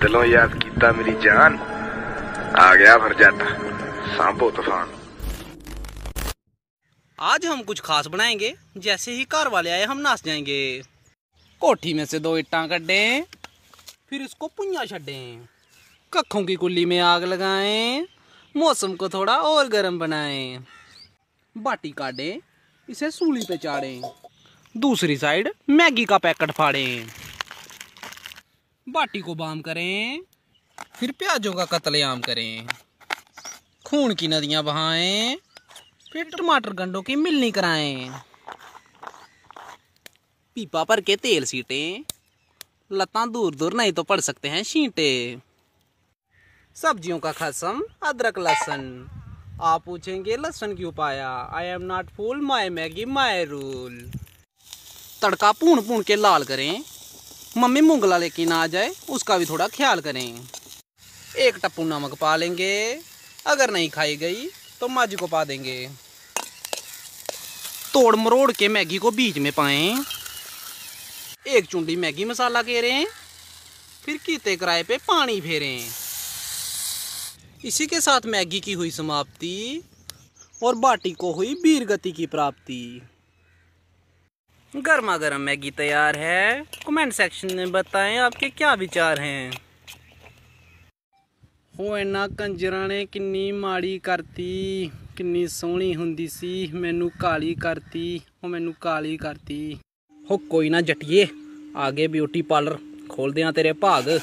ਦਿਲੋਂ ਯਾਦ ਕੀਤਾ ਮੇਰੀ ਜਾਨ आ गया भर जाता सांपो तूफान आज हम कुछ खास बनाएंगे जैसे ही घर वाले आए हम नाच जाएंगे कोठी में से दो इट्टा कटे फिर इसको पुया छे कखों की कुल्ली में आग लगाएं मौसम को थोड़ा और गर्म बनाएं बाटी काटें इसे सूली पे चाड़ें दूसरी साइड मैगी का पैकेट फाड़ें बाटी को बाम करें फिर प्याजों का कतलेआम करें खून की नदियां बहाएं फिर टमाटर गंडों की मिलनी कराएं पीपा पर के तेल सीटें लता दूर दूर नहीं तो पड़ सकते हैं सीटे सब्जियों का खसम अदरक लहसन आप पूछेंगे लहसन क्यों पाया I am not fool my Maggi my rule तड़का पून पून के लाल करें मम्मी मुंगला लेकिन आ जाए उसका भी थोड़ा ख्याल करें एक टप्पू नमक पा लेंगे अगर नहीं खाई गई तो मज को पा देंगे तोड़ मरोड़ के मैगी को बीच में पाए एक चुंडी मैगी मसाला घेरे फिर कीते किराए पे पानी फेरें इसी के साथ मैगी की हुई समाप्ति और बाटी को हुई वीर गति की प्राप्ति गर्मा गर्म मैगी तैयार है कमेंट सेक्शन में बताएं आपके क्या ਵਿਚਾਰ हैं ਉਹ ਇਹਨਾਂ ਕੰਜਰਾਂ ਨੇ ਕਿੰਨੀ ਮਾੜੀ ਕਰਤੀ ਕਿੰਨੀ ਸੋਹਣੀ ਹੁੰਦੀ ਸੀ ਮੈਨੂੰ ਕਾਲੀ ਕਰਤੀ ਉਹ ਮੈਨੂੰ ਕਾਲੀ ਕਰਤੀ ਹੋ ਕੋਈ ਨਾ ਜਟਿਏ ਆਗੇ ਬਿਊਟੀ ਪਾਰਲਰ ਖੋਲਦੇ ਆ ਤੇਰੇ ਭਾਗ